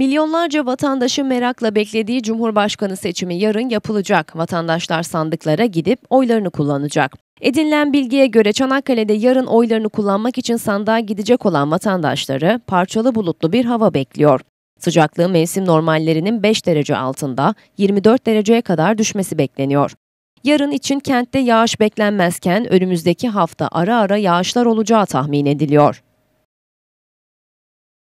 Milyonlarca vatandaşın merakla beklediği Cumhurbaşkanı seçimi yarın yapılacak. Vatandaşlar sandıklara gidip oylarını kullanacak. Edinilen bilgiye göre Çanakkale'de yarın oylarını kullanmak için sandığa gidecek olan vatandaşları parçalı bulutlu bir hava bekliyor. Sıcaklığı mevsim normallerinin 5 derece altında 24 dereceye kadar düşmesi bekleniyor. Yarın için kentte yağış beklenmezken önümüzdeki hafta ara ara yağışlar olacağı tahmin ediliyor.